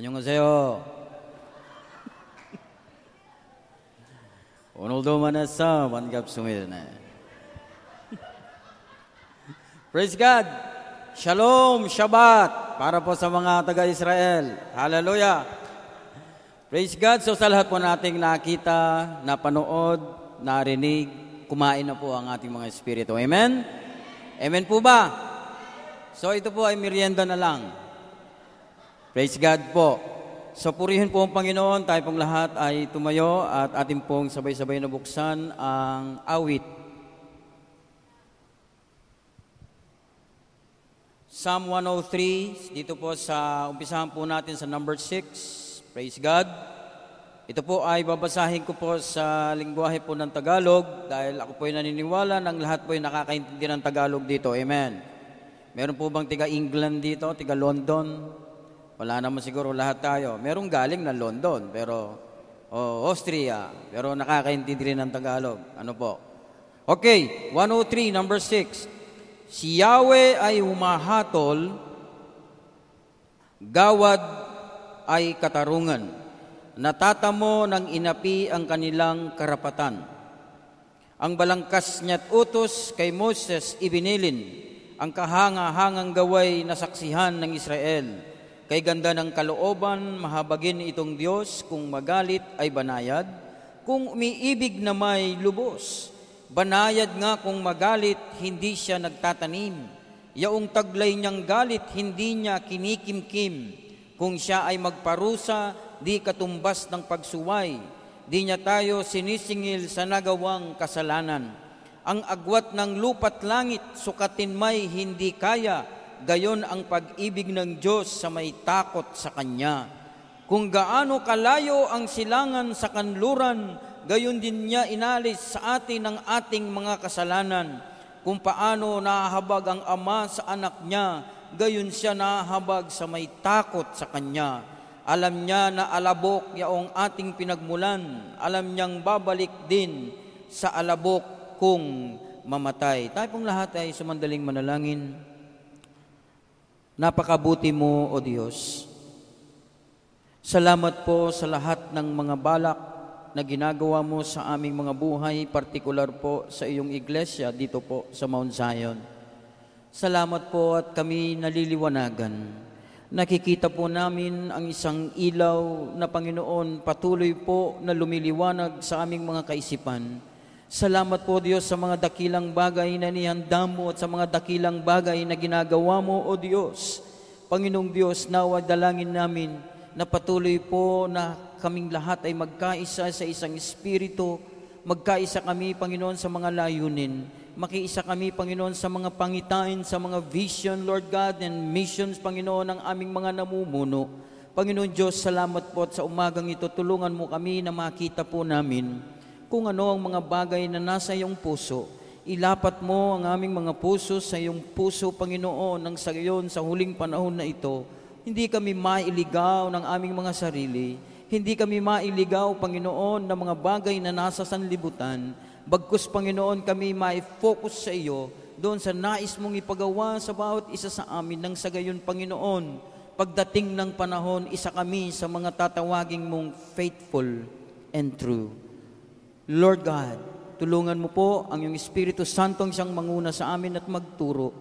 안녕하세요. 오늘도 만났어. 반갑습니다. Praise God. Shalom, Shabbat. Para po sa mga taga-Israel. Hallelujah. Praise God. So sa lahat po nating nakita, napanood, narinig, kumain na po ang ating mga espiritu. Amen? Amen po ba? So ito po ay merienda na lang. Praise God po. So purihin po ang Panginoon, tayo pong lahat ay tumayo at atin pong sabay-sabay na buksan ang awit. Psalm 103, dito po sa, umpisahan po natin sa number 6. Praise God. Ito po ay babasahin ko po sa lingwahe po ng Tagalog dahil ako po ay naniniwala ng lahat po ay nakakaintindi ng Tagalog dito. Amen. Meron po bang tiga England dito, tiga London? Wala naman siguro lahat tayo. Merong galing na London, pero o oh, Austria, pero nakakaintindi rin ng Tagalog. Ano po? Okay, 103, number 6. Si Yahweh ay humahatol, gawad ay katarungan. Natatamo ng inapi ang kanilang karapatan. Ang balangkas niya't utos kay Moses ibinilin, ang kahanga-hangang gaway na saksihan ng Israel Kay ganda ng kalooban, mahabagin itong Diyos, kung magalit ay banayad, kung umiibig na may lubos. Banayad nga kung magalit, hindi siya nagtatanim. Yaong taglay niyang galit, hindi niya kinikimkim. Kung siya ay magparusa, di katumbas ng pagsuway. Di niya tayo sinisingil sa nagawang kasalanan. Ang agwat ng lupat langit, sukatin may hindi kaya, gayon ang pag-ibig ng Diyos sa may takot sa Kanya. Kung gaano kalayo ang silangan sa kanluran, gayon din niya inalis sa atin ang ating mga kasalanan. Kung paano nahahabag ang Ama sa anak niya, gayon siya nahahabag sa may takot sa Kanya. Alam niya na alabok yaong ating pinagmulan, alam niyang babalik din sa alabok kung mamatay. Tayo pong lahat ay sumandaling manalangin. Napakabuti mo, O Diyos. Salamat po sa lahat ng mga balak na ginagawa mo sa aming mga buhay, partikular po sa iyong iglesia dito po sa Mount Zion. Salamat po at kami naliliwanagan. Nakikita po namin ang isang ilaw na Panginoon patuloy po na lumiliwanag sa aming mga kaisipan Salamat po Diyos sa mga dakilang bagay na nihanda mo at sa mga dakilang bagay na ginagawa mo, O Diyos. Panginoong Diyos, nawa dalangin namin na patuloy po na kaming lahat ay magkaisa sa isang espiritu, magkaisa kami, Panginoon, sa mga layunin. Makiisa kami, Panginoon, sa mga pangitain, sa mga vision, Lord God, and missions, Panginoon, ng aming mga namumuno. Panginoon Diyos, salamat po at sa umagang ito. Tulungan mo kami na makita po namin kung ano ang mga bagay na nasa iyong puso. Ilapat mo ang aming mga puso sa iyong puso, Panginoon, ng sa iyon sa huling panahon na ito. Hindi kami mailigaw ng aming mga sarili. Hindi kami mailigaw, Panginoon, ng mga bagay na nasa sanlibutan. Bagkus, Panginoon, kami ma-focus sa iyo doon sa nais mong ipagawa sa bawat isa sa amin ng sagayon, Panginoon. Pagdating ng panahon, isa kami sa mga tatawaging mong faithful and true. Lord God, tulungan mo po ang iyong Espiritu Santo ang siyang manguna sa amin at magturo.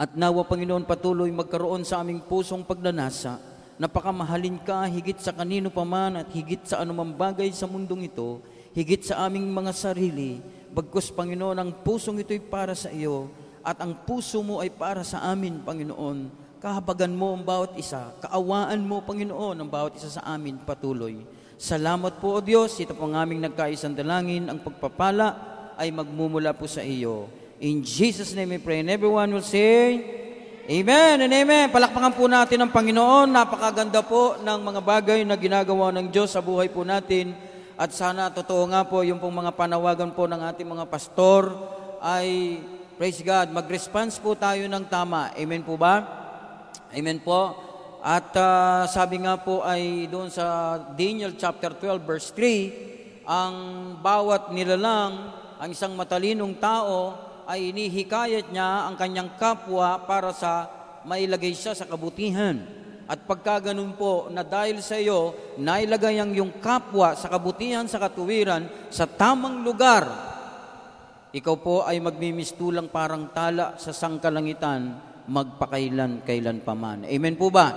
At nawa, Panginoon, patuloy magkaroon sa aming pusong pagnanasa. Napakamahalin ka higit sa kanino paman at higit sa anumang bagay sa mundong ito, higit sa aming mga sarili. Bagkus, Panginoon, ang pusong ito'y para sa iyo at ang puso mo ay para sa amin, Panginoon. Kahabagan mo ang bawat isa, kaawaan mo, Panginoon, ang bawat isa sa amin patuloy Salamat po o Diyos, ito po ang aming nagkaisang dalangin, ang pagpapala ay magmumula po sa iyo. In Jesus' name we pray, and everyone will say, Amen and Amen. Palakpakan po natin ang Panginoon. Napakaganda po ng mga bagay na ginagawa ng Diyos sa buhay po natin. At sana totoo nga po yung pong mga panawagan po ng ating mga pastor ay, praise God, mag-response po tayo ng tama. Amen po ba? Amen po. At uh, sabi nga po ay doon sa Daniel chapter 12 verse 3, ang bawat nilalang, ang isang matalinong tao ay inihikayat niya ang kanyang kapwa para sa mailagay siya sa kabutihan. At pagka ganun po na dahil sa iyo, nailagay ang iyong kapwa sa kabutihan, sa katuwiran, sa tamang lugar, ikaw po ay magmimistulang parang tala sa sangkalangitan magpakailan kailan paman. Amen po ba?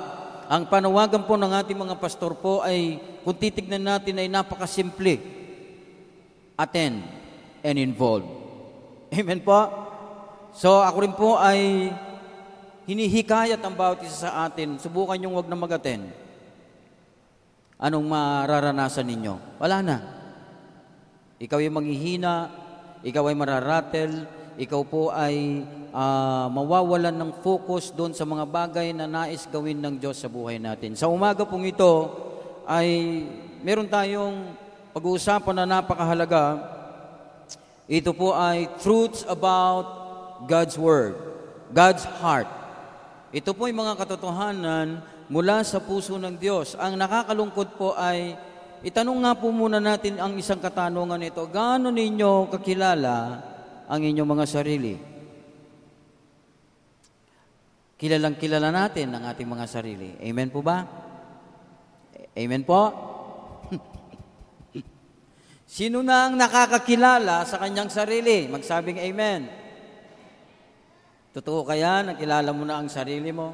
Ang panawagan po ng ating mga pastor po ay kung titignan natin ay napakasimple. Attend and involve. Amen po? So ako rin po ay hinihikayat ang bawat isa sa atin. Subukan yung wag na mag-attend. Anong mararanasan ninyo? Wala na. Ikaw ay manghihina, ikaw ay mararattle, ikaw po ay uh, mawawalan ng focus doon sa mga bagay na nais gawin ng Diyos sa buhay natin. Sa umaga pong ito ay meron tayong pag-uusapan na napakahalaga. Ito po ay truths about God's Word, God's heart. Ito po ay mga katotohanan mula sa puso ng Diyos. Ang nakakalungkot po ay, itanong nga po muna natin ang isang katanungan ito, gaano ninyo kakilala ang inyong mga sarili. Kilalang kilala natin ang ating mga sarili. Amen po ba? Amen po? Sino na ang nakakakilala sa kanyang sarili? Magsabing amen. Totoo kaya nakilala mo na ang sarili mo?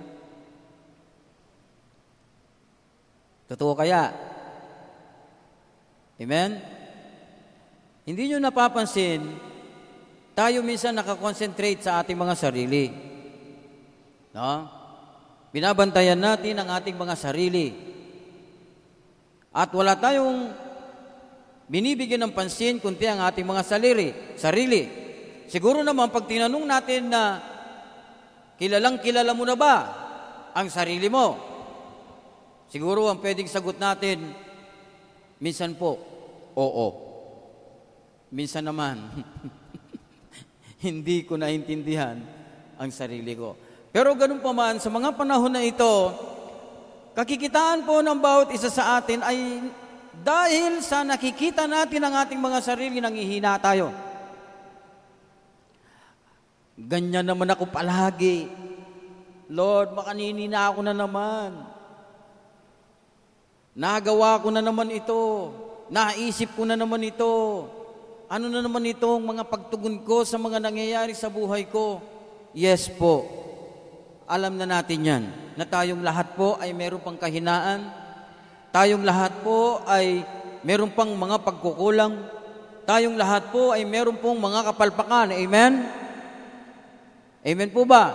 Totoo kaya? Amen? Hindi nyo napapansin tayo minsan nakakonsentrate sa ating mga sarili. No? Binabantayan natin ang ating mga sarili. At wala tayong binibigyan ng pansin kundi ang ating mga saliri, sarili. Siguro naman pag tinanong natin na kilalang kilala mo na ba ang sarili mo? Siguro ang pwedeng sagot natin, minsan po, oo. Minsan naman, hindi ko naintindihan ang sarili ko. Pero ganun pa man, sa mga panahon na ito, kakikitaan po ng bawat isa sa atin ay dahil sa nakikita natin ang ating mga sarili, nangihina tayo. Ganyan naman ako palagi. Lord, makanini na ako na naman. Nagawa ko na naman ito. Naisip ko na naman ito ano na naman itong mga pagtugon ko sa mga nangyayari sa buhay ko? Yes po, alam na natin yan, na tayong lahat po ay meron pang kahinaan, tayong lahat po ay meron pang mga pagkukulang, tayong lahat po ay meron pong mga kapalpakan. Amen? Amen po ba?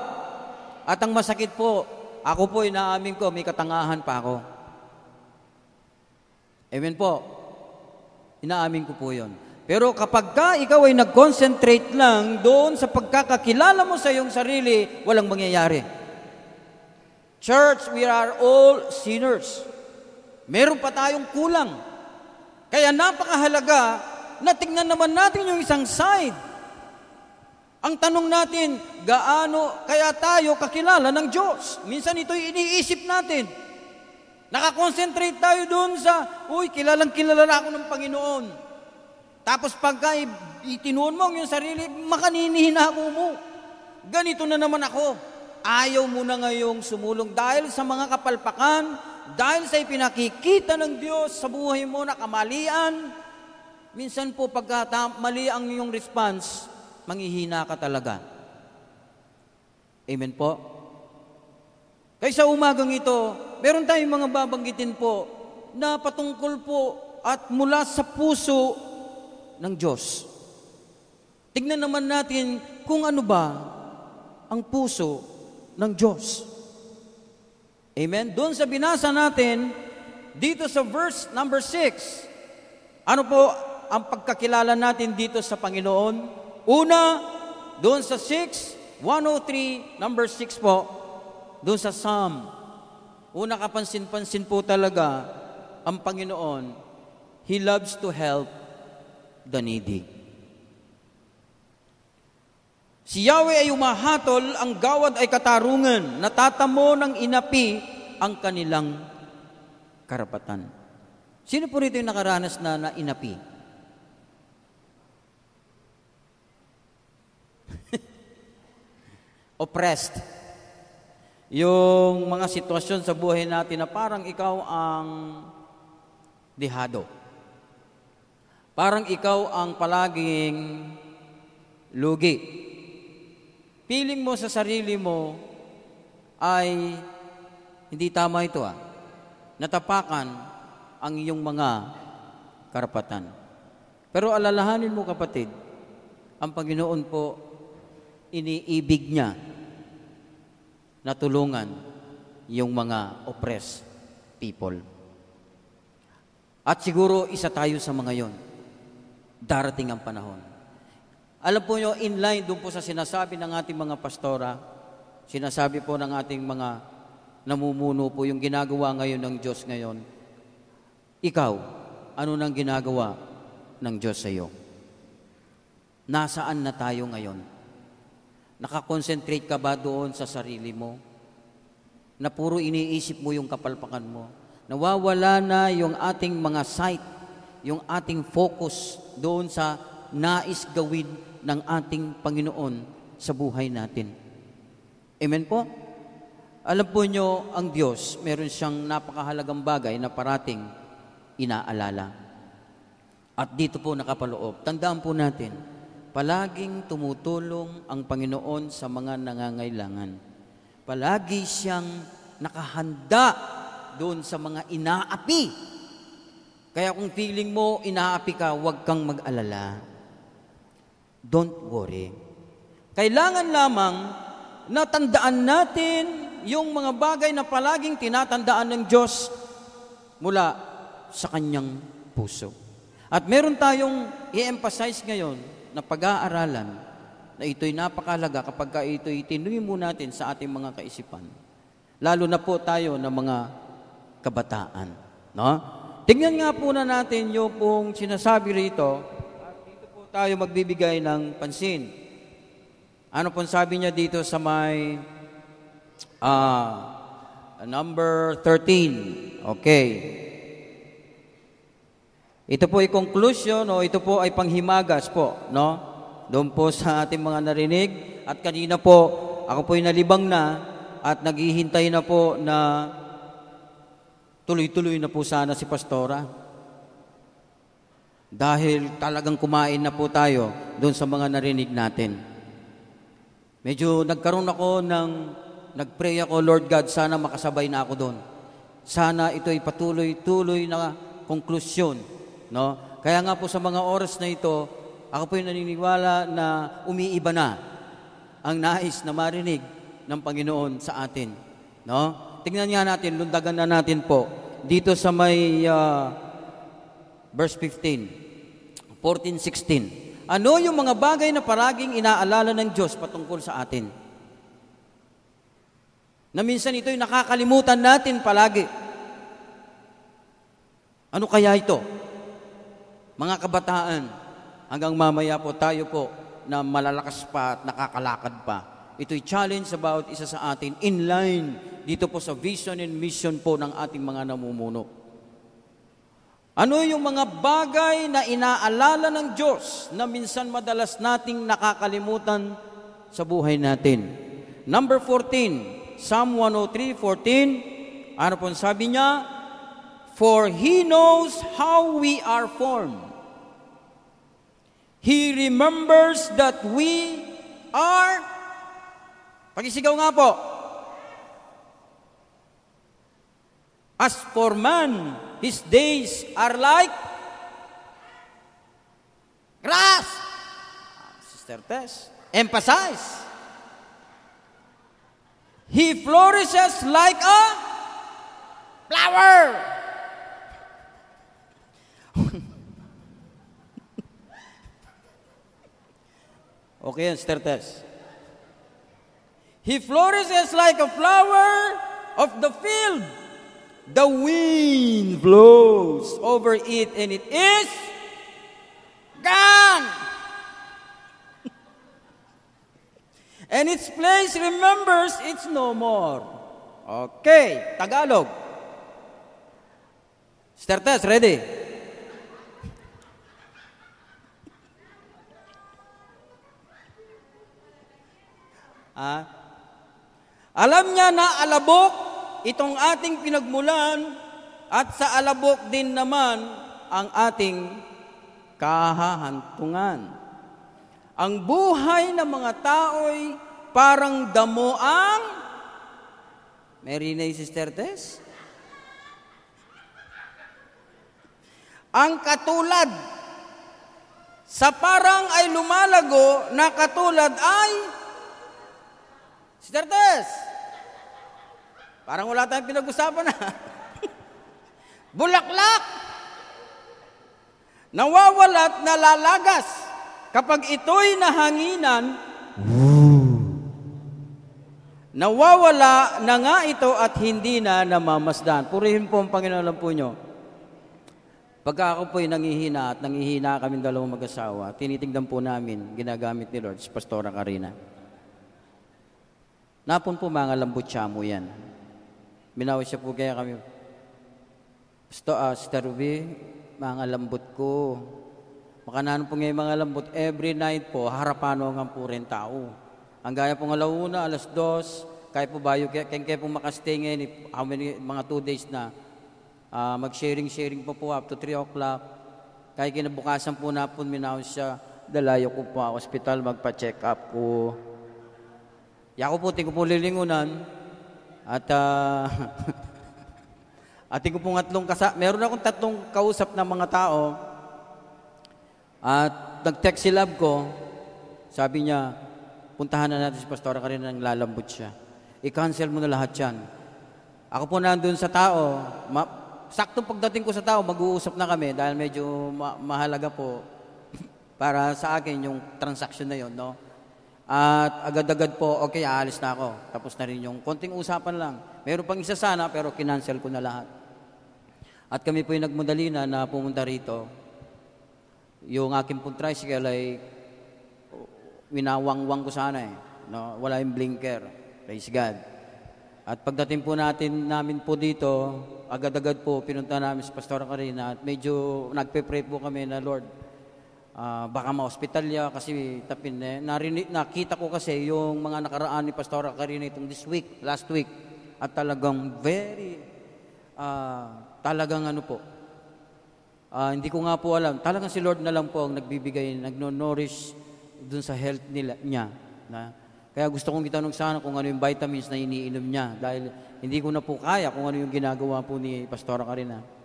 At ang masakit po, ako po inaamin ko, may katangahan pa ako. Amen po. Inaamin ko po yon. Pero kapag ka ikaw ay nag-concentrate lang doon sa pagkakakilala mo sa iyong sarili, walang mangyayari. Church, we are all sinners. Meron pa tayong kulang. Kaya napakahalaga na tingnan naman natin yung isang side. Ang tanong natin, gaano kaya tayo kakilala ng Diyos? Minsan ito'y iniisip natin. Nakakonsentrate tayo doon sa, uy, kilalang kilala na ako ng Panginoon. Tapos pagka itinuon mo yung sarili, makaninihinako mo. Ganito na naman ako. Ayaw mo na ngayong sumulong dahil sa mga kapalpakan, dahil sa ipinakikita ng Diyos sa buhay mo na kamalian, minsan po pagka mali ang iyong response, manghihina ka talaga. Amen po? Kaysa umagang ito, meron tayong mga babanggitin po na patungkol po at mula sa puso ng Diyos. Tignan naman natin kung ano ba ang puso ng Diyos. Amen? Doon sa binasa natin, dito sa verse number 6, ano po ang pagkakilala natin dito sa Panginoon? Una, doon sa 6, 103, number 6 po, doon sa Psalm. Una kapansin-pansin po talaga ang Panginoon. He loves to help the needy. Si Yahweh ay umahatol, ang gawad ay katarungan, natatamo ng inapi ang kanilang karapatan. Sino po rito yung nakaranas na, na inapi? Oppressed. Yung mga sitwasyon sa buhay natin na parang ikaw ang dehado. Parang ikaw ang palaging lugi. Piling mo sa sarili mo ay hindi tama ito ah. Natapakan ang iyong mga karapatan. Pero alalahanin mo kapatid, ang Panginoon po iniibig niya na tulungan yung mga oppressed people. At siguro isa tayo sa mga yon darating ang panahon. Alam po nyo, in line doon po sa sinasabi ng ating mga pastora, sinasabi po ng ating mga namumuno po yung ginagawa ngayon ng Diyos ngayon, ikaw, ano nang ginagawa ng Diyos sa iyo? Nasaan na tayo ngayon? Nakakonsentrate ka ba doon sa sarili mo? Na puro iniisip mo yung kapalpakan mo? Nawawala na yung ating mga sight, yung ating focus doon sa nais gawin ng ating Panginoon sa buhay natin. Amen po? Alam po nyo, ang Diyos, meron siyang napakahalagang bagay na parating inaalala. At dito po nakapaloob. Tandaan po natin, palaging tumutulong ang Panginoon sa mga nangangailangan. Palagi siyang nakahanda doon sa mga inaapi kaya kung feeling mo, inaapi ka, huwag kang mag-alala. Don't worry. Kailangan lamang natandaan natin yung mga bagay na palaging tinatandaan ng Diyos mula sa kanyang puso. At meron tayong i-emphasize ngayon na pag-aaralan na ito'y napakalaga kapag ito'y tinuwi mo natin sa ating mga kaisipan. Lalo na po tayo ng mga kabataan. No? Tingnan nga po na natin yung pong sinasabi rito at dito po tayo magbibigay ng pansin. Ano pong sabi niya dito sa may uh, number 13? Okay. Ito po ay conclusion o ito po ay panghimagas po, no? Doon po sa ating mga narinig at kanina po ako po ay nalibang na at naghihintay na po na Tuloy-tuloy na po sana si Pastora. Dahil talagang kumain na po tayo doon sa mga narinig natin. Medyo nagkaroon ako ng, nagpray ako, Lord God, sana makasabay na ako doon. Sana ito ay patuloy-tuloy na konklusyon. No? Kaya nga po sa mga oras na ito, ako po yung naniniwala na umiiba na ang nais na marinig ng Panginoon sa atin. No? tignan nga natin, lundagan na natin po. Dito sa may uh, verse 15, 14, 16. Ano yung mga bagay na paraging inaalala ng Diyos patungkol sa atin? Na minsan ito'y nakakalimutan natin palagi. Ano kaya ito? Mga kabataan, hanggang mamaya po tayo po na malalakas pa at nakakalakad pa Ito'y challenge sa bawat isa sa atin in line dito po sa vision and mission po ng ating mga namumuno. Ano yung mga bagay na inaalala ng Diyos na minsan madalas nating nakakalimutan sa buhay natin? Number 14, Psalm 103:14, ano po sabi niya? For He knows how we are formed. He remembers that we are Pakisigaw nga po. As for man, his days are like grass. Ah, Sister Tess, emphasize. He flourishes like a flower. okay Sister Tess. He flourishes like a flower of the field. The wind blows over it and it is gone. and its place remembers it's no more. Okay, Tagalog. Starters, ready? Ah. uh, Alam niya na alabok itong ating pinagmulan at sa alabok din naman ang ating kahahantungan. Ang buhay ng mga tao'y parang damo ang Mary na Sister Tess? Ang katulad sa parang ay lumalago na katulad ay Sister Tess! Parang wala tayong pinag-usapan na. Ah. Bulaklak! Nawawalat na lalagas kapag ito'y nahanginan, nawawala na nga ito at hindi na namamasdan. Purihin po ang Panginoon lang po nyo. Pagka ako po'y nangihina at nangihina kami dalawang mag-asawa, tinitingnan po namin, ginagamit ni Lord, si Pastora Karina. Napon po mga lambot mo yan. Minawis siya po kaya kami, Sto, uh, Sister Ruby, mga lambot ko. Makanaan po ngayon mga lambot, every night po, harapano nga po rin tao. Ang gaya po ng alauna, alas dos, kaya po bayo, kaya, kaya po makastay ngayon, eh, how many, mga two days na, uh, mag-sharing-sharing po po up to 3 o'clock. Kaya kinabukasan po na po minahon siya, dalayo ko po sa ospital, magpa-check up ko. Yako po, tingko po lilingunan. At, uh, at tingko po tatlong kasa. Meron akong tatlong kausap ng mga tao. At nag-text si Lab ko. Sabi niya, puntahan na natin si Pastora Karina nang lalambot siya. I-cancel mo na lahat yan. Ako po nandun sa tao. Ma- saktong pagdating ko sa tao, mag-uusap na kami dahil medyo ma- mahalaga po para sa akin yung transaction na yon no? At agad-agad po, okay, aalis na ako. Tapos na rin yung konting usapan lang. Meron pang isa sana, pero kinansel ko na lahat. At kami po yung nagmadali na, na pumunta rito. Yung aking pong tricycle ay oh, winawang-wang ko sana eh. No? Wala yung blinker. Praise God. At pagdating po natin namin po dito, agad-agad po pinunta namin sa Pastora Karina at medyo nagpe-pray po kami na Lord, uh, baka maospitalya kasi tapin eh, narinig, nakita ko kasi yung mga nakaraan ni Pastora Karina itong this week, last week, at talagang very, uh, talagang ano po, uh, hindi ko nga po alam, talagang si Lord na lang po ang nagbibigay, nagno-nourish dun sa health nila, niya. Na, kaya gusto kong itanong sana kung ano yung vitamins na iniinom niya dahil hindi ko na po kaya kung ano yung ginagawa po ni Pastora Karina.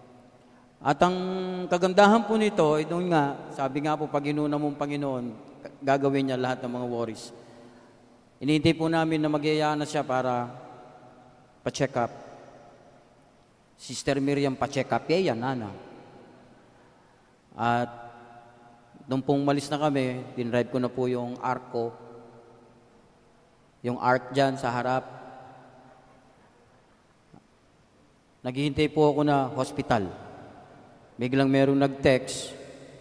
At ang kagandahan po nito, ito eh, nga, sabi nga po, pag inuna mong Panginoon, gagawin niya lahat ng mga worries. Inintay po namin na magyaya na siya para pa-check up. Sister Miriam pa-check up, yeah, yan, nana. At nung pong malis na kami, dinrive ko na po yung arc ko. Yung arc dyan sa harap. Naghihintay po ako na hospital. Biglang merong nag-text,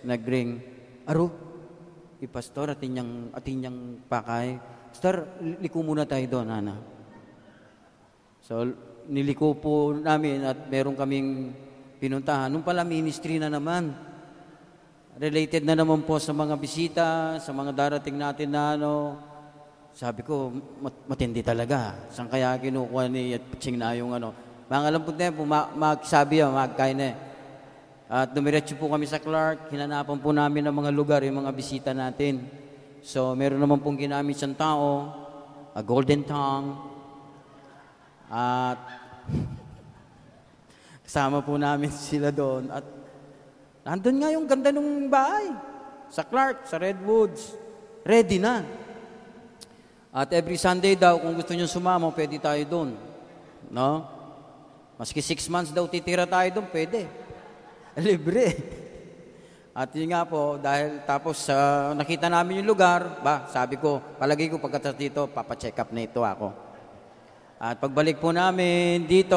nag-ring, Aro, ipastor, atin niyang, atin niyang pakay. Pastor, liko muna tayo doon, Ana. So, niliko po namin at meron kaming pinuntahan. Nung pala, ministry na naman. Related na naman po sa mga bisita, sa mga darating natin na ano. Sabi ko, mat- matindi talaga. San kaya kinukuha ni at Ching na yung ano. Mga alam po na, magsabi yan, oh, magkain na eh. At dumiretso po kami sa Clark, hinanapan po namin ng mga lugar, yung mga bisita natin. So, meron naman pong ginamit siyang tao, a golden tongue, at kasama po namin sila doon. At nandun nga yung ganda ng bahay, sa Clark, sa Redwoods. Ready na. At every Sunday daw, kung gusto nyo sumama, pwede tayo doon. No? Maski six months daw titira tayo doon, pwede. libre. At yun nga po, dahil tapos uh, nakita namin yung lugar, ba, sabi ko, palagi ko pagkatas dito, papacheck up na ito ako. At pagbalik po namin dito,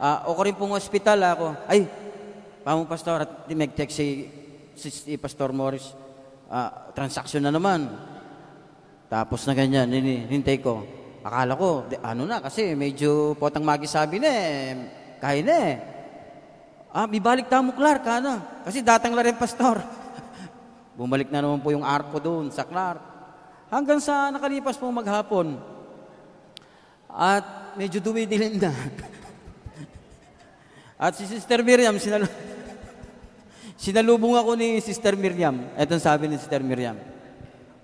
uh, ako rin pong ospital ah, ako. Ay, pamong pastor, at nag-text si, si, si Pastor Morris, uh, ah, transaction na naman. Tapos na ganyan, hinintay eh, ko. Akala ko, ano na, kasi medyo potang magisabi na eh, kaya na eh. Ah, bibalik ibalik tamo Clark, na? Ano? Kasi datang la rin, pastor. Bumalik na naman po yung arko doon sa Clark. Hanggang sa nakalipas po maghapon. At medyo dumidilim na. At si Sister Miriam, sinalo sinalubong ako ni Sister Miriam. Etong sabi ni Sister Miriam.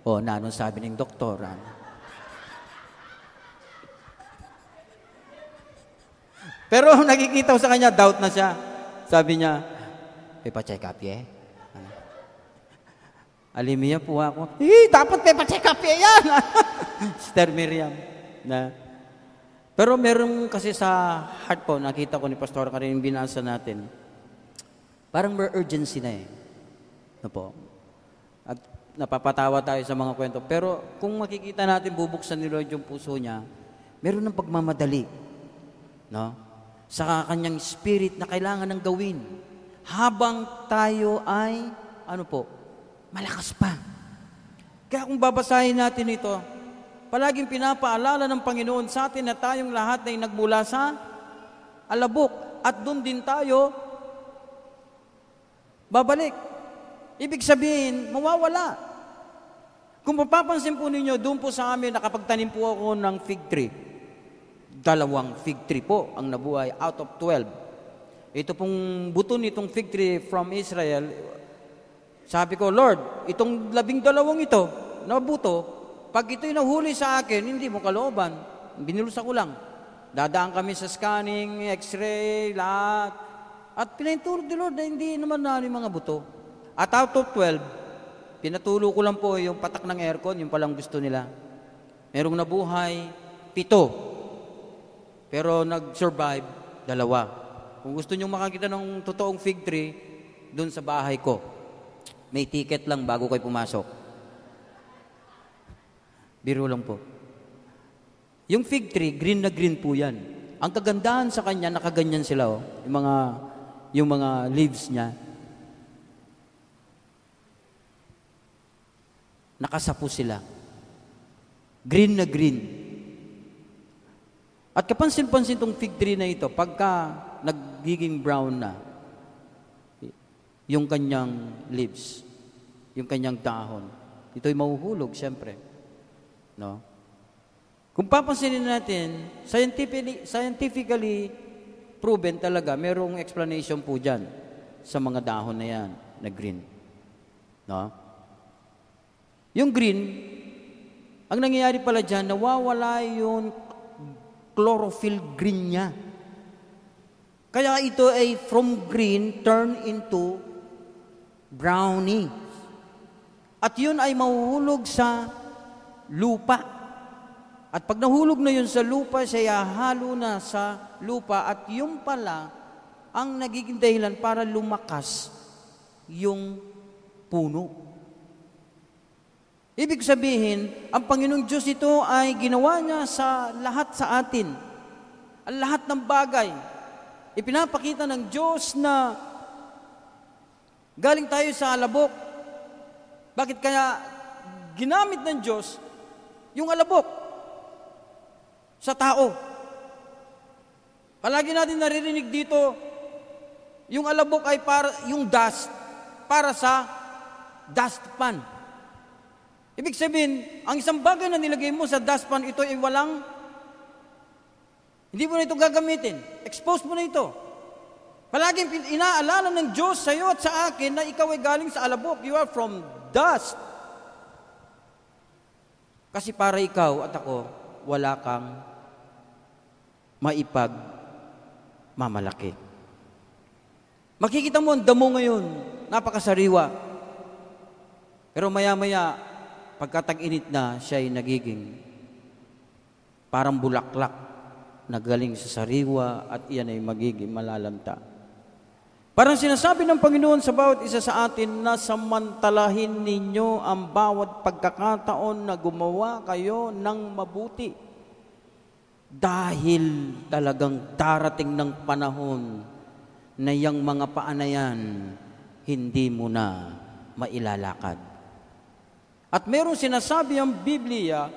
O, oh, nanong sabi ng doktor, ano? Pero nakikita ko sa kanya, doubt na siya. Sabi niya, pipa-check up ye. Ano? Alimiya po ako, eh, dapat pipa-check up eh yan. Sister Miriam. Na, pero meron kasi sa heart po, nakita ko ni Pastor kanina yung binasa natin, parang may urgency na eh. Ano po? At napapatawa tayo sa mga kwento. Pero kung makikita natin, bubuksan ni Lord yung puso niya, meron ng pagmamadali. No? sa kanyang spirit na kailangan ng gawin habang tayo ay, ano po, malakas pa. Kaya kung babasahin natin ito, palaging pinapaalala ng Panginoon sa atin na tayong lahat ay nagmula sa alabok at doon din tayo babalik. Ibig sabihin, mawawala. Kung mapapansin po ninyo, doon po sa amin, nakapagtanim po ako ng fig tree dalawang fig tree po ang nabuhay out of 12. Ito pong buto nitong fig tree from Israel, sabi ko, Lord, itong labing dalawang ito na buto, pag ito'y nahuli sa akin, hindi mo kalooban. Binulusa ko lang. Dadaan kami sa scanning, x-ray, lahat. At pinatulog ni Lord na hindi naman na yung mga buto. At out of 12, pinatulo ko lang po yung patak ng aircon, yung palang gusto nila. Merong nabuhay, pito. Pero nag-survive, dalawa. Kung gusto nyo makakita ng totoong fig tree, doon sa bahay ko. May ticket lang bago kayo pumasok. Biro lang po. Yung fig tree, green na green po yan. Ang kagandahan sa kanya, nakaganyan sila, oh. Yung mga, yung mga leaves niya. Nakasapo sila. Green na green. At kapansin-pansin itong fig tree na ito, pagka nagiging brown na, yung kanyang leaves, yung kanyang dahon, ito'y mahuhulog, siyempre. No? Kung papansinin natin, scientifically, scientifically proven talaga, merong explanation po dyan sa mga dahon na yan, na green. No? Yung green, ang nangyayari pala dyan, nawawala yung chlorophyll green niya. Kaya ito ay from green turn into brownie. At yun ay mahuhulog sa lupa. At pag nahulog na yun sa lupa, siya halo na sa lupa at yung pala ang nagiging dahilan para lumakas yung puno. Ibig sabihin, ang Panginoong Diyos ito ay ginawa niya sa lahat sa atin. Ang lahat ng bagay. Ipinapakita ng Diyos na galing tayo sa alabok. Bakit kaya ginamit ng Diyos yung alabok sa tao? Palagi natin naririnig dito, yung alabok ay para, yung dust, para sa dustpan. pan Ibig sabihin, ang isang bagay na nilagay mo sa dustpan, ito ay walang, hindi mo na ito gagamitin. Expose mo na ito. Palaging inaalala ng Diyos sa iyo at sa akin na ikaw ay galing sa alabok. You are from dust. Kasi para ikaw at ako, wala kang maipag mamalaki. Makikita mo ang damo ngayon, napakasariwa. Pero maya-maya, pagkatag-init na, siya ay nagiging parang bulaklak na galing sa sariwa at iyan ay magiging malalanta. Parang sinasabi ng Panginoon sa bawat isa sa atin na samantalahin ninyo ang bawat pagkakataon na gumawa kayo ng mabuti. Dahil talagang darating ng panahon na yung mga paanayan hindi mo na mailalakad. At merong sinasabi ang Biblia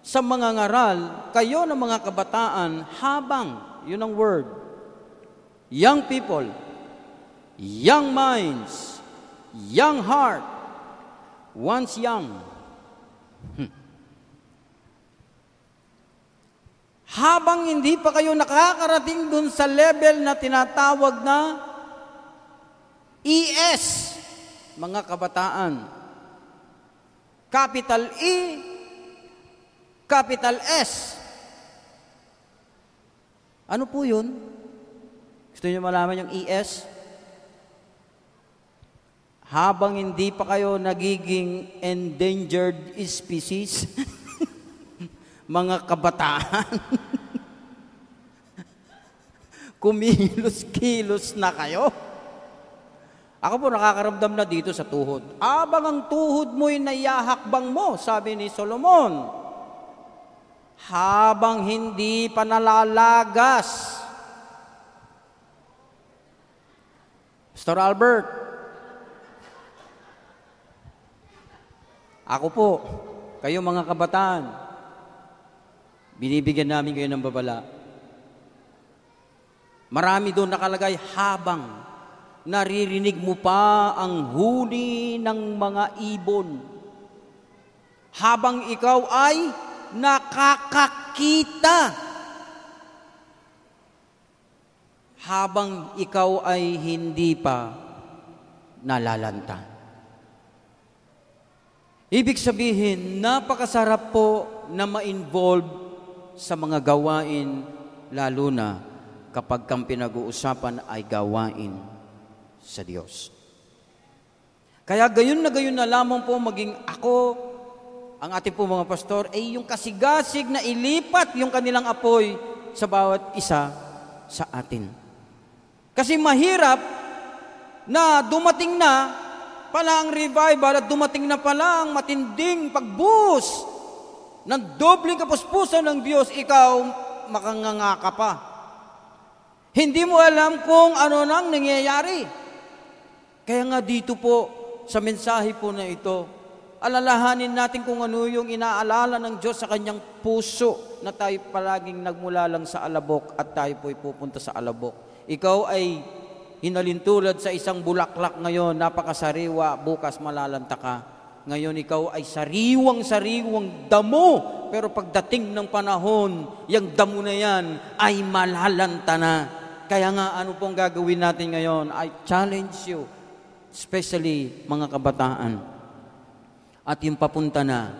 sa mga ngaral, kayo ng mga kabataan, habang, yun ang word, young people, young minds, young heart, once young. Hmm. Habang hindi pa kayo nakakarating dun sa level na tinatawag na ES, mga kabataan, capital E, capital S. Ano po yun? Gusto niyo malaman yung ES? Habang hindi pa kayo nagiging endangered species, mga kabataan, kumilos-kilos na kayo. Ako po nakakaramdam na dito sa tuhod. Abang ang tuhod mo'y nayahakbang mo, sabi ni Solomon. Habang hindi pa nalalagas. Pastor Albert, ako po, kayo mga kabataan, binibigyan namin kayo ng babala. Marami doon nakalagay habang naririnig mo pa ang huni ng mga ibon. Habang ikaw ay nakakakita. Habang ikaw ay hindi pa nalalanta. Ibig sabihin, napakasarap po na ma-involve sa mga gawain, lalo na kapag kang pinag-uusapan ay gawain sa Diyos. Kaya gayon na gayon na lamang po maging ako, ang ating po mga pastor, ay yung kasigasig na ilipat yung kanilang apoy sa bawat isa sa atin. Kasi mahirap na dumating na pala ang revival at dumating na pala ang matinding pagbus ng dobling kapuspusan ng Diyos, ikaw makanganga ka pa. Hindi mo alam kung ano nang nangyayari. Kaya nga dito po, sa mensahe po na ito, alalahanin natin kung ano yung inaalala ng Diyos sa kanyang puso na tayo palaging nagmula lang sa alabok at tayo po pupunta sa alabok. Ikaw ay hinalintulad sa isang bulaklak ngayon, napakasariwa, bukas malalanta ka. Ngayon ikaw ay sariwang-sariwang damo, pero pagdating ng panahon, yung damo na yan ay malalanta na. Kaya nga, ano pong gagawin natin ngayon? I challenge you especially mga kabataan, at yung papunta na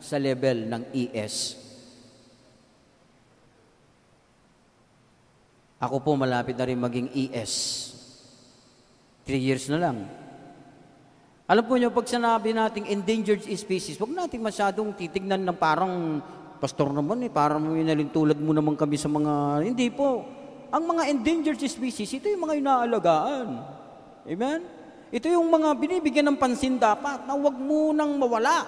sa level ng ES. Ako po malapit na rin maging ES. Three years na lang. Alam po nyo, pag sinabi nating endangered species, huwag natin masyadong titignan ng parang pastor naman eh, parang inalintulad mo naman kami sa mga, hindi po. Ang mga endangered species, ito yung mga inaalagaan. Amen? Ito yung mga binibigyan ng pansin dapat na huwag mo nang mawala.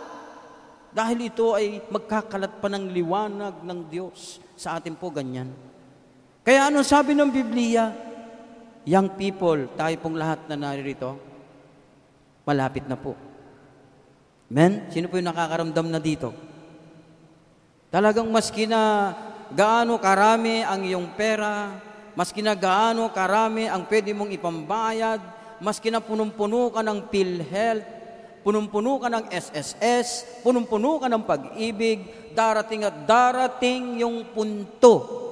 Dahil ito ay magkakalat pa ng liwanag ng Diyos. Sa atin po ganyan. Kaya ano sabi ng Biblia? Young people, tayo pong lahat na naririto, malapit na po. Amen? Sino po yung nakakaramdam na dito? Talagang maski na gaano karami ang iyong pera, maski na gaano karami ang pwede mong ipambayad, maski na punong-puno ka ng PhilHealth, punong-puno ka ng SSS, punong-puno ka ng pag-ibig, darating at darating yung punto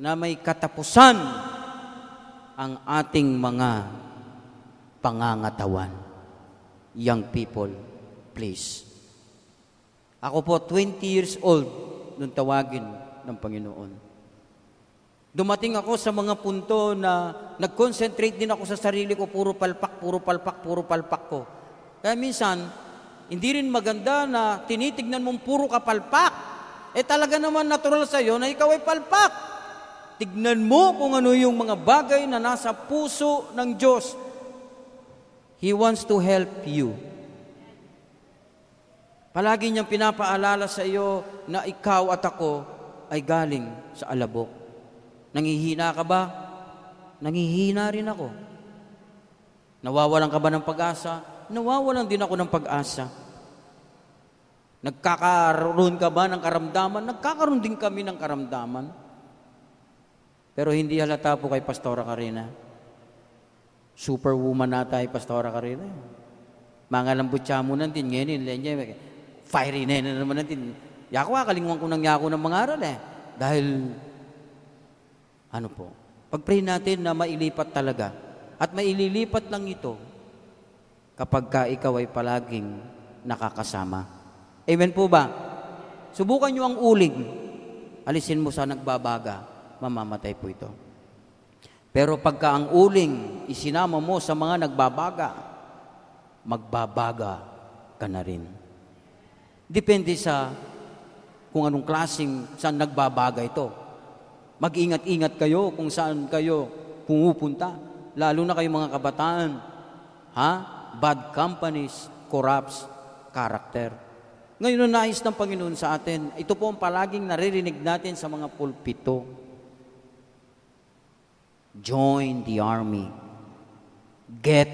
na may katapusan ang ating mga pangangatawan. Young people, please. Ako po, 20 years old, nung tawagin ng Panginoon. Dumating ako sa mga punto na nag-concentrate din ako sa sarili ko, puro palpak, puro palpak, puro palpak ko. Kaya minsan, hindi rin maganda na tinitignan mong puro ka palpak. Eh talaga naman natural sa iyo na ikaw ay palpak. Tignan mo kung ano yung mga bagay na nasa puso ng Diyos. He wants to help you. Palagi niyang pinapaalala sa iyo na ikaw at ako ay galing sa alabok. Nangihina ka ba? Nangihina rin ako. Nawawalan ka ba ng pag-asa? Nawawalan din ako ng pag-asa. Nagkakaroon ka ba ng karamdaman? Nagkakaroon din kami ng karamdaman. Pero hindi halata po kay Pastora Karina. Superwoman na tayo, Pastora Karina. Mga lambutsa mo nantin, ngayon yun, fiery na yun naman nantin. Yako, ah, kalingwan ko ng yako ng mga aral eh. Dahil ano po? Pag-pray natin na mailipat talaga. At maililipat lang ito kapag ka ikaw ay palaging nakakasama. Amen po ba? Subukan nyo ang uling. Alisin mo sa nagbabaga. Mamamatay po ito. Pero pagka ang uling isinama mo sa mga nagbabaga, magbabaga ka na rin. Depende sa kung anong klaseng saan nagbabaga ito Mag-ingat-ingat kayo kung saan kayo pumupunta. Lalo na kayo mga kabataan. Ha? Bad companies corrupts character. Ngayon na nais ng Panginoon sa atin, ito po ang palaging naririnig natin sa mga pulpito. Join the army. Get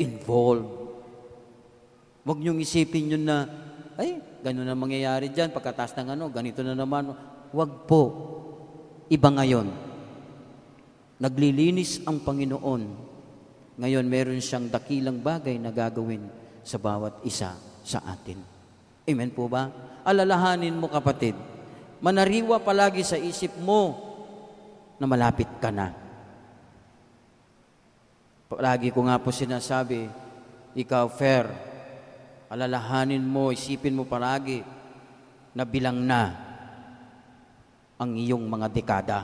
involved. Huwag niyong isipin yun na, ay, ganun na mangyayari dyan, pagkatas ng ano, ganito na naman. Huwag po iba ngayon. Naglilinis ang Panginoon. Ngayon, meron siyang dakilang bagay na gagawin sa bawat isa sa atin. Amen po ba? Alalahanin mo kapatid, manariwa palagi sa isip mo na malapit ka na. Palagi ko nga po sinasabi, ikaw fair, alalahanin mo, isipin mo palagi na bilang na ang iyong mga dekada.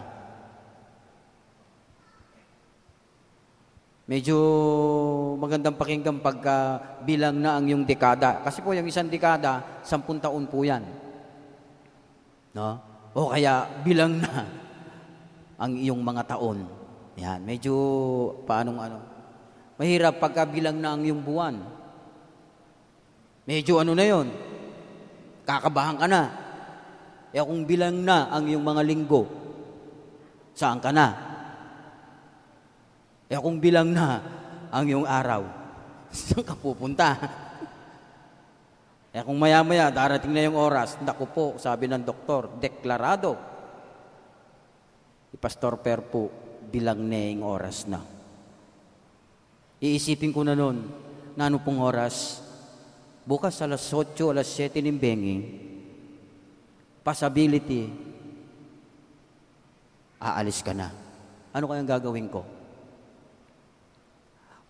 Medyo magandang pakinggan pagka bilang na ang iyong dekada. Kasi po yung isang dekada, sampung taon po yan. No? O kaya bilang na ang iyong mga taon. Yan, medyo paanong ano. Mahirap pagka bilang na ang iyong buwan. Medyo ano na yon kakabahan ka na. E kung bilang na ang iyong mga linggo, saan ka na? E kung bilang na ang iyong araw, saan ka pupunta? E kung maya-maya darating na yung oras, naku po, sabi ng doktor, deklarado. Pastor Per po, bilang na yung oras na. Iisipin ko na noon, na ano pong oras? Bukas alas 8, alas 7 ng benging, possibility, aalis ka na. Ano kayang gagawin ko?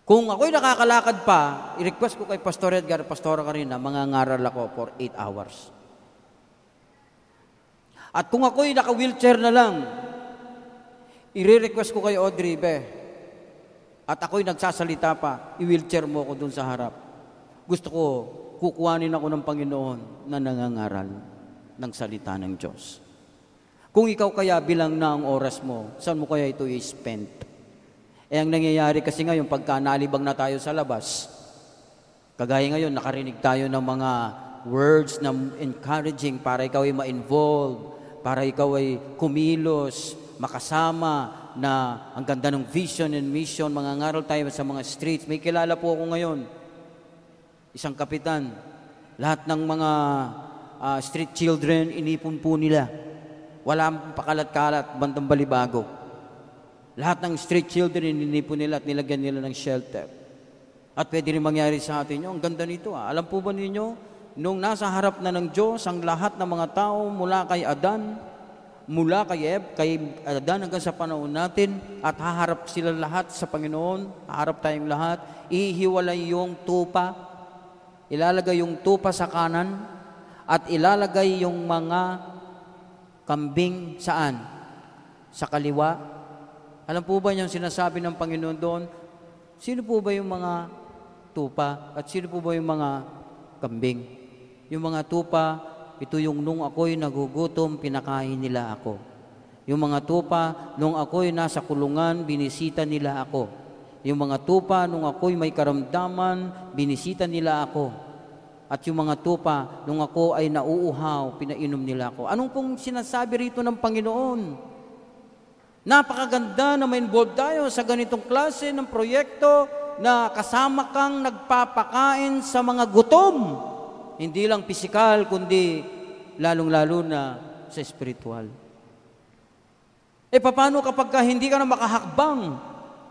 Kung ako'y nakakalakad pa, i-request ko kay Pastor Edgar, Pastora Karina, mga ngaral ako for 8 hours. At kung ako'y naka-wheelchair na lang, i-request ko kay Audrey, be, at ako'y nagsasalita pa, i-wheelchair mo ako dun sa harap. Gusto ko, kukuhanin ako ng Panginoon na nangangaral ng salita ng Diyos. Kung ikaw kaya bilang na ang oras mo, saan mo kaya ito i-spend? Eh ang nangyayari kasi ngayon, pagka nalibang na tayo sa labas, kagaya ngayon, nakarinig tayo ng mga words na encouraging para ikaw ay ma-involve, para ikaw ay kumilos, makasama, na ang ganda ng vision and mission, mga ngaral tayo sa mga streets. May kilala po ako ngayon, isang kapitan. Lahat ng mga uh, street children, inipon po nila. Wala pong pakalat-kalat, bandang balibago. Lahat ng street children, inipon nila at nilagyan nila ng shelter. At pwede rin mangyari sa atin yun. Ang ganda nito ah. Alam po ba ninyo, nung nasa harap na ng Diyos ang lahat ng mga tao mula kay Adan, mula kay Eb, kay Adan hanggang sa panahon natin at haharap sila lahat sa Panginoon, haharap tayong lahat, ihiwalay yung tupa, ilalagay yung tupa sa kanan, at ilalagay yung mga kambing saan? Sa kaliwa. Alam po ba yung sinasabi ng Panginoon doon? Sino po ba yung mga tupa at sino po ba yung mga kambing? Yung mga tupa, ito yung nung ako'y nagugutom, pinakain nila ako. Yung mga tupa, nung ako'y nasa kulungan, binisita nila ako. Yung mga tupa, nung ako'y may karamdaman, binisita nila ako at yung mga tupa, nung ako ay nauuhaw, pinainom nila ako. Anong pong sinasabi rito ng Panginoon? Napakaganda na ma-involve tayo sa ganitong klase ng proyekto na kasama kang nagpapakain sa mga gutom. Hindi lang pisikal, kundi lalong-lalo na sa espiritual. E paano kapag ka hindi ka na makahakbang?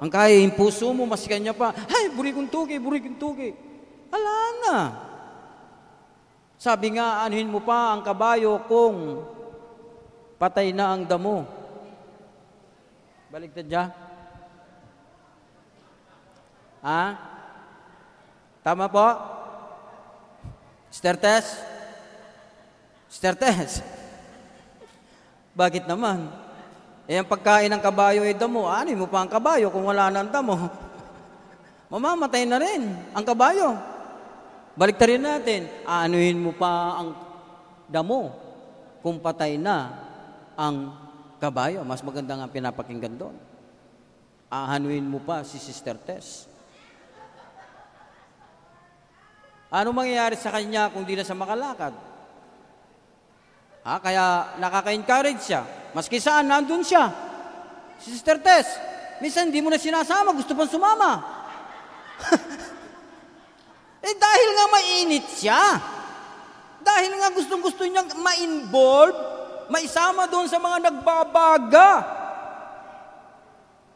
Ang kaya yung puso mo, mas kanya pa, ay, burikong tugi, burikong tugi. Alana! na. Sabi nga, anuhin mo pa ang kabayo kung patay na ang damo. Baliktad niya? Ha? Tama po? Stertes? Stertes? Bakit naman? Eh, ang pagkain ng kabayo ay damo. Ano mo pa ang kabayo kung wala ng damo? Mamamatay na rin ang kabayo. Baliktarin natin, aanuhin mo pa ang damo kung patay na ang kabayo. Mas maganda nga pinapakinggan doon. Aanuhin mo pa si Sister Tess. Ano mangyayari sa kanya kung di na siya makalakad? Ha? Kaya nakaka-encourage siya. Maski saan, nandun siya. Sister Tess, minsan hindi mo na sinasama, gusto pang sumama. Eh dahil nga mainit siya. Dahil nga gustong-gusto niyang ma-involve, maisama doon sa mga nagbabaga.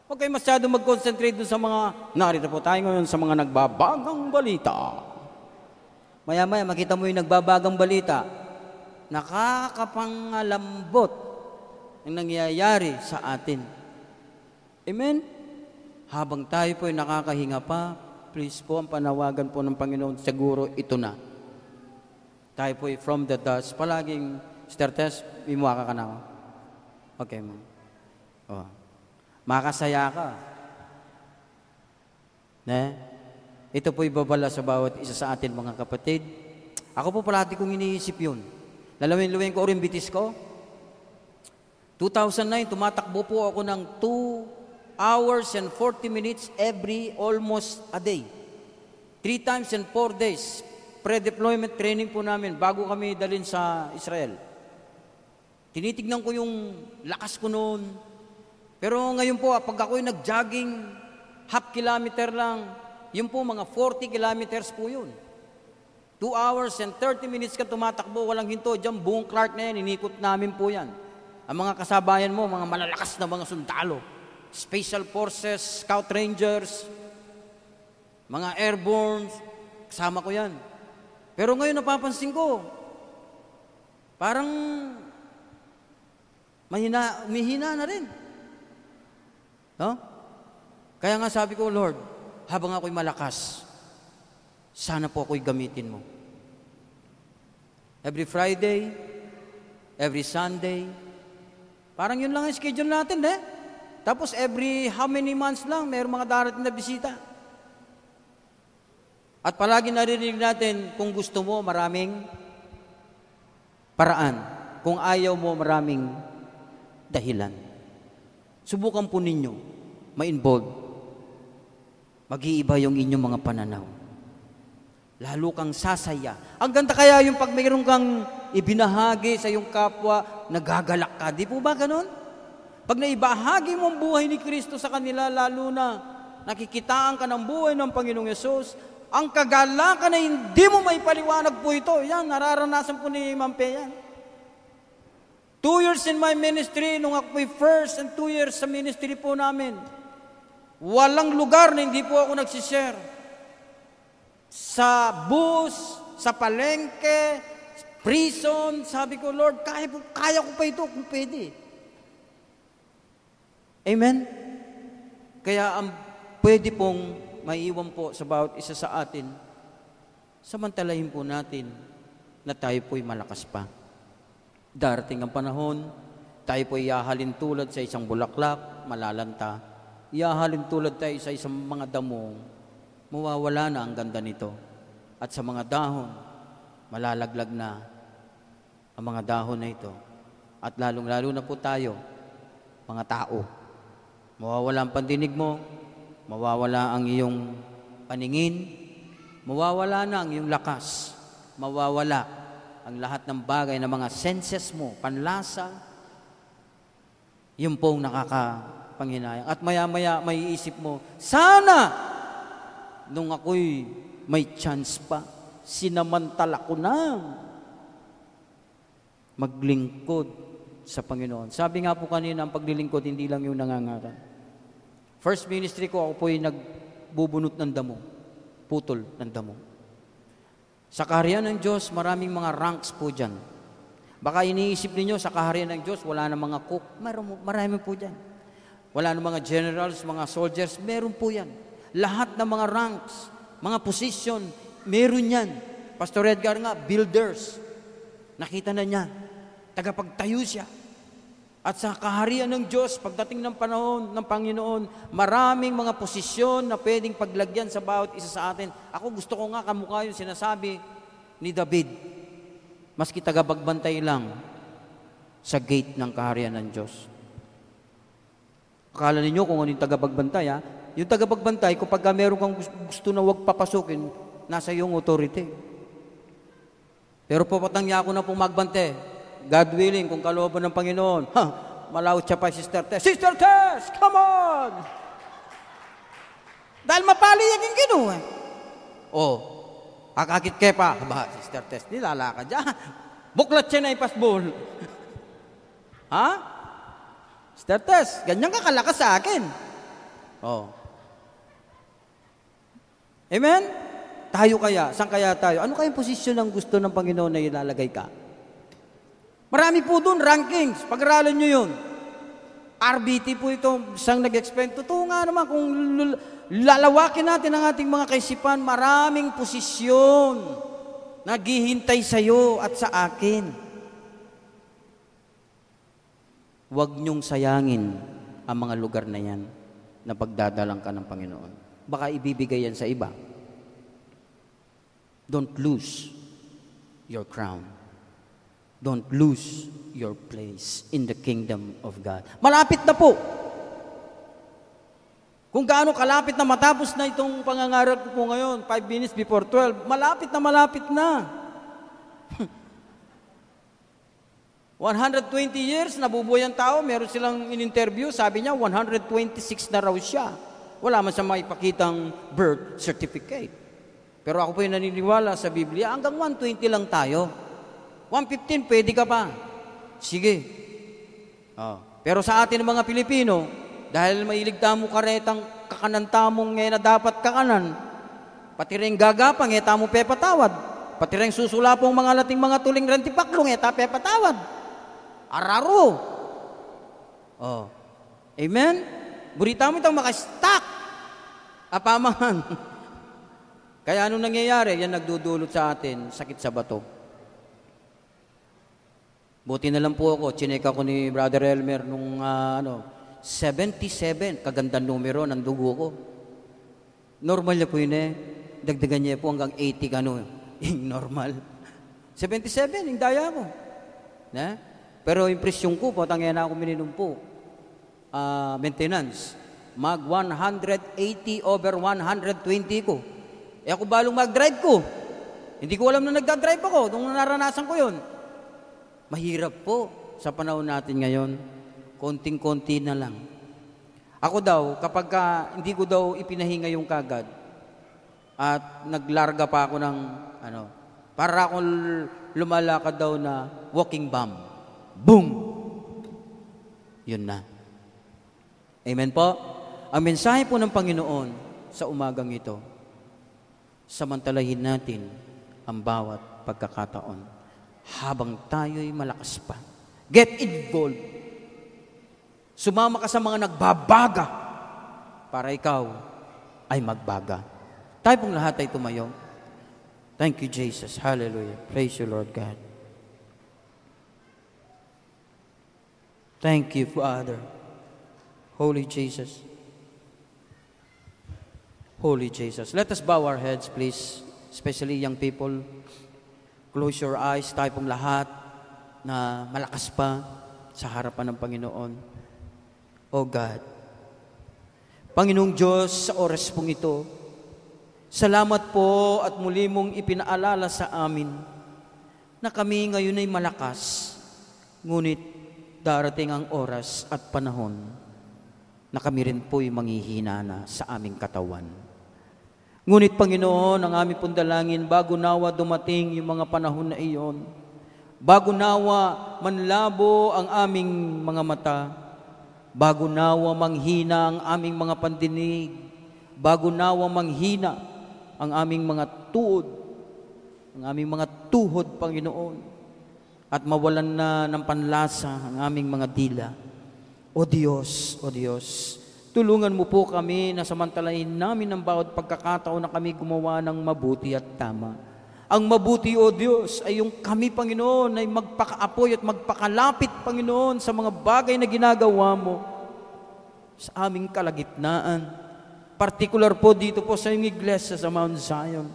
Huwag kayo masyado mag-concentrate doon sa mga, narito po tayo ngayon sa mga nagbabagang balita. Maya-maya makita mo yung nagbabagang balita. Nakakapangalambot ang nangyayari sa atin. Amen? Habang tayo po ay nakakahinga pa, Please po, ang panawagan po ng Panginoon, siguro ito na. Tayo po from the dust. Palaging, Sister Tess, imuha ka na ako. Oh. Okay, ma'am. Oh. Makasaya ka. Ne? Ito po ibabala sa bawat isa sa atin, mga kapatid. Ako po palati kong iniisip yun. Lalawin-luwin ko rin bitis ko. 2009, tumatakbo po ako ng 2 hours and 40 minutes every almost a day. Three times and four days, pre-deployment training po namin bago kami dalin sa Israel. Tinitignan ko yung lakas ko noon. Pero ngayon po, ah, pag ako'y nag-jogging, half kilometer lang, yun po mga 40 kilometers po yun. 2 hours and 30 minutes ka tumatakbo, walang hinto, dyan buong Clark na yan, inikot namin po yan. Ang mga kasabayan mo, mga malalakas na mga sundalo. Special Forces, Scout Rangers, mga airborne, kasama ko yan. Pero ngayon napapansin ko, parang mahina, umihina na rin. No? Kaya nga sabi ko, Lord, habang ako'y malakas, sana po ako'y gamitin mo. Every Friday, every Sunday, parang yun lang ang schedule natin, eh. Tapos every how many months lang, may mga darating na bisita. At palagi narinig natin, kung gusto mo, maraming paraan. Kung ayaw mo, maraming dahilan. Subukan po ninyo, ma-involve. Mag-iiba yung inyong mga pananaw. Lalo kang sasaya. Ang ganda kaya yung pag mayroon kang ibinahagi sa iyong kapwa, nagagalak ka. Di po ba ganon? Pag naibahagi mo ang buhay ni Kristo sa kanila, lalo na nakikitaan ka ng buhay ng Panginoong Yesus, ang kagalakan na hindi mo may paliwanag po ito. Yan, nararanasan po ni Ma'am Pe Two years in my ministry, nung ako'y first and two years sa ministry po namin, walang lugar na hindi po ako nagsishare. Sa bus, sa palengke, prison, sabi ko, Lord, kaya, po, kaya ko pa ito kung pwede. Amen? Kaya ang pwede pong maiwan po sa bawat isa sa atin, samantalahin po natin na tayo po'y malakas pa. Darating ang panahon, tayo po'y yahalin tulad sa isang bulaklak, malalanta. Yahalin tulad tayo sa isang mga damo, mawawala na ang ganda nito. At sa mga dahon, malalaglag na ang mga dahon na ito. At lalong-lalo na po tayo, mga tao, Mawawala ang pandinig mo, mawawala ang iyong paningin, mawawala na ang iyong lakas, mawawala ang lahat ng bagay ng mga senses mo, panlasa, yung pong nakakapanghinayang. At maya-maya may isip mo, sana nung ako'y may chance pa, sinamantala ko na maglingkod sa Panginoon. Sabi nga po kanina, ang paglilingkod hindi lang yung nangangarap. First ministry ko, ako po yung nagbubunot ng damo, putol ng damo. Sa kaharian ng Diyos, maraming mga ranks po dyan. Baka iniisip ninyo, sa kaharian ng Diyos, wala na mga cook, marami, marami po dyan. Wala na mga generals, mga soldiers, meron po yan. Lahat ng mga ranks, mga position, meron yan. Pastor Edgar nga, builders. Nakita na niya. Tagapagtayo siya. At sa kaharian ng Diyos, pagdating ng panahon ng Panginoon, maraming mga posisyon na pwedeng paglagyan sa bawat isa sa atin. Ako gusto ko nga kamukha yung sinasabi ni David. Mas Maski tagabagbantay lang sa gate ng kaharian ng Diyos. Akala ninyo kung ano yung tagabagbantay, ha? Yung tagabagbantay, kapag meron kang gusto na huwag papasukin, nasa iyong authority. Pero papatangya ako na pong magbantay God willing, kung kalooban ng Panginoon, ha, malawit siya pa Sister Tess. Sister Tess, come on! Dahil mapaliyag yung ginuha. Eh. Oh, akakit ke pa. Ba, Sister Tess, nilalakad dyan. Buklat siya na ipasbol. ha? Sister Tess, ganyan ka kalakas sa akin. Oh. Amen? Tayo kaya, saan kaya tayo? Ano kayang posisyon ng gusto ng Panginoon na ilalagay ka? Marami po doon, rankings. Pag-aralan nyo yun. RBT po ito, isang nag-expend. Totoo nga naman, kung lalawakin natin ang ating mga kaisipan, maraming posisyon naghihintay sa iyo at sa akin. Huwag niyong sayangin ang mga lugar na yan na pagdadalang ka ng Panginoon. Baka ibibigay yan sa iba. Don't lose your crown. Don't lose your place in the kingdom of God. Malapit na po. Kung gaano kalapit na matapos na itong pangangaral ko ngayon, 5 minutes before 12, malapit na malapit na. 120 years, nabubuhay ang tao, meron silang in-interview, sabi niya, 126 na raw siya. Wala man siya maipakitang birth certificate. Pero ako po yung naniniwala sa Biblia, hanggang 120 lang tayo. 115, pwede ka pa. Sige. Oh. Pero sa atin mga Pilipino, dahil mailigta mo karetang kakanan tamong ngayon na dapat kakanan, pati rin gagapang, eh, tamo pepatawad. Pati rin susulapong mga lating mga tuling rentipaklong, eh, ta pepatawad. Araro. Oh. Amen? Burita mo itong makastack. Apamahan. Kaya ano nangyayari? Yan nagdudulot sa atin, sakit sa bato. Buti na lang po ako, chinek ako ni Brother Elmer nung uh, ano, 77, kaganda numero ng dugo ko. Normal niya po yun eh. Dagdagan niya po hanggang 80 ano, yung normal. 77, yung daya ko. Na? Pero yung ko po, tangyan na ako mininom po. Uh, ah, maintenance. Mag 180 over 120 ko. Eh ako balong mag-drive ko. Hindi ko alam na nagda-drive ako. Nung naranasan ko yun. Mahirap po sa panahon natin ngayon. Konting-konti na lang. Ako daw, kapag ka, hindi ko daw ipinahinga yung kagad, at naglarga pa ako ng, ano, para akong lumalakad daw na walking bomb. Boom! Yun na. Amen po? Ang mensahe po ng Panginoon sa umagang ito, samantalahin natin ang bawat pagkakataon habang tayo'y malakas pa. Get involved. Sumama ka sa mga nagbabaga para ikaw ay magbaga. Tayo pong lahat ay tumayo. Thank you, Jesus. Hallelujah. Praise you, Lord God. Thank you, Father. Holy Jesus. Holy Jesus. Let us bow our heads, please, especially young people. Close your eyes, tayo pong lahat na malakas pa sa harapan ng Panginoon. Oh God, Panginoong Diyos, sa oras pong ito, salamat po at muli mong ipinaalala sa amin na kami ngayon ay malakas, ngunit darating ang oras at panahon na kami rin po'y manghihina na sa aming katawan. Ngunit Panginoon, ang aming pundalangin, bago nawa dumating yung mga panahon na iyon, bago nawa manlabo ang aming mga mata, bago nawa manghina ang aming mga pandinig, bago nawa manghina ang aming mga tuod, ang aming mga tuhod, Panginoon, at mawalan na ng panlasa ang aming mga dila. O Diyos, O Diyos, Tulungan mo po kami na samantalain namin ang bawat pagkakataon na kami gumawa ng mabuti at tama. Ang mabuti, O Diyos, ay yung kami, Panginoon, ay magpakaapoy at magpakalapit, Panginoon, sa mga bagay na ginagawa mo sa aming kalagitnaan. Partikular po dito po sa iyong iglesia sa Mount Zion.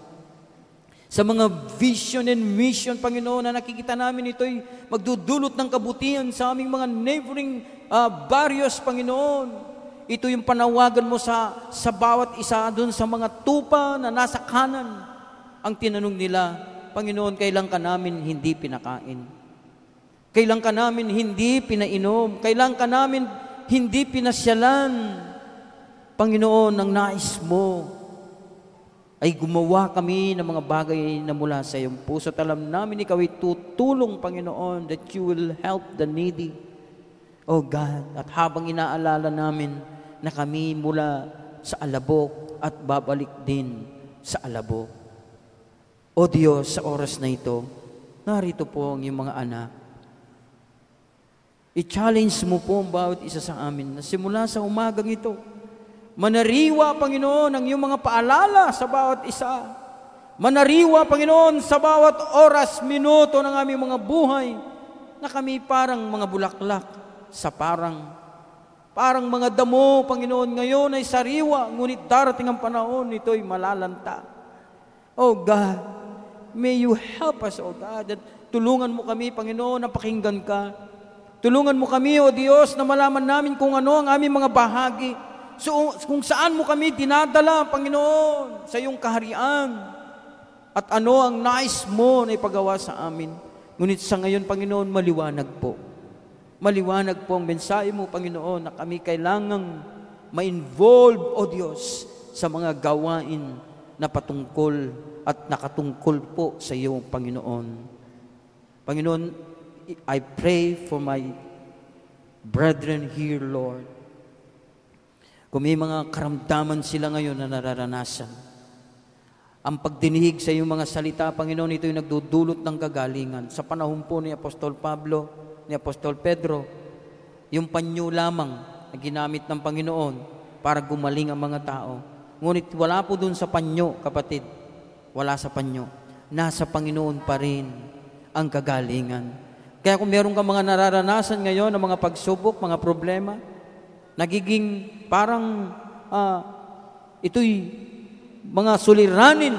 Sa mga vision and mission, Panginoon, na nakikita namin ito'y magdudulot ng kabutihan sa aming mga neighboring uh, barrios, Panginoon ito yung panawagan mo sa, sa bawat isa doon sa mga tupa na nasa kanan. Ang tinanong nila, Panginoon, kailan ka namin hindi pinakain? Kailan ka namin hindi pinainom? Kailan ka namin hindi pinasyalan? Panginoon, ang nais mo ay gumawa kami ng mga bagay na mula sa iyong puso. At alam namin ikaw ay tutulong, Panginoon, that you will help the needy. oh God, at habang inaalala namin na kami mula sa alabok at babalik din sa alabok. O Diyos, sa oras na ito, narito po ang iyong mga anak. I-challenge mo po ang bawat isa sa amin na simula sa umagang ito, manariwa, Panginoon, ang iyong mga paalala sa bawat isa. Manariwa, Panginoon, sa bawat oras, minuto ng aming mga buhay na kami parang mga bulaklak sa parang Parang mga damo, Panginoon, ngayon ay sariwa, ngunit darating ang panahon, ito'y malalanta. Oh God, may you help us, oh God, at tulungan mo kami, Panginoon, na pakinggan ka. Tulungan mo kami, O oh Diyos, na malaman namin kung ano ang aming mga bahagi. So, kung saan mo kami dinadala, Panginoon, sa iyong kaharian. At ano ang nais nice mo na ipagawa sa amin. Ngunit sa ngayon, Panginoon, maliwanag po. Maliwanag po ang mensahe mo, Panginoon, na kami kailangang ma-involve, O Diyos, sa mga gawain na patungkol at nakatungkol po sa iyo, Panginoon. Panginoon, I pray for my brethren here, Lord. Kung may mga karamdaman sila ngayon na nararanasan, ang pagdinig sa iyong mga salita, Panginoon, ito yung nagdudulot ng kagalingan. Sa panahon po ni Apostol Pablo, ni Apostol Pedro, yung panyo lamang na ginamit ng Panginoon para gumaling ang mga tao. Ngunit wala po dun sa panyo, kapatid. Wala sa panyo. Nasa Panginoon pa rin ang kagalingan. Kaya kung meron kang mga nararanasan ngayon ng mga pagsubok, mga problema, nagiging parang uh, ito'y mga suliranin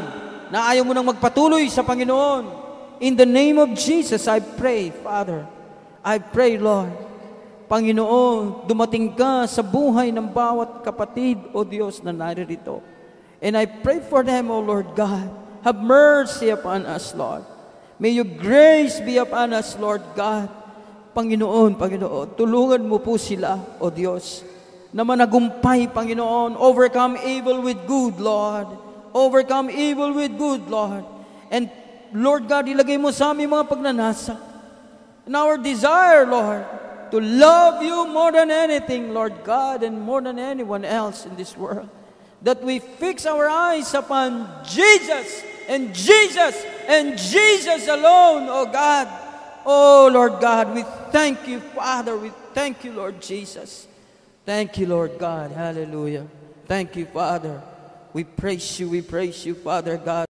na ayaw mo nang magpatuloy sa Panginoon. In the name of Jesus, I pray, Father, I pray, Lord, Panginoon, dumating ka sa buhay ng bawat kapatid, O Diyos, na naririto. And I pray for them, O Lord God. Have mercy upon us, Lord. May your grace be upon us, Lord God. Panginoon, Panginoon, tulungan mo po sila, O Diyos, na managumpay, Panginoon, overcome evil with good, Lord. Overcome evil with good, Lord. And Lord God, ilagay mo sa aming mga pagnanasa and our desire, Lord, to love you more than anything, Lord God, and more than anyone else in this world. That we fix our eyes upon Jesus and Jesus and Jesus alone, oh God. Oh Lord God, we thank you, Father. We thank you, Lord Jesus. Thank you, Lord God. Hallelujah. Thank you, Father. We praise you. We praise you, Father God.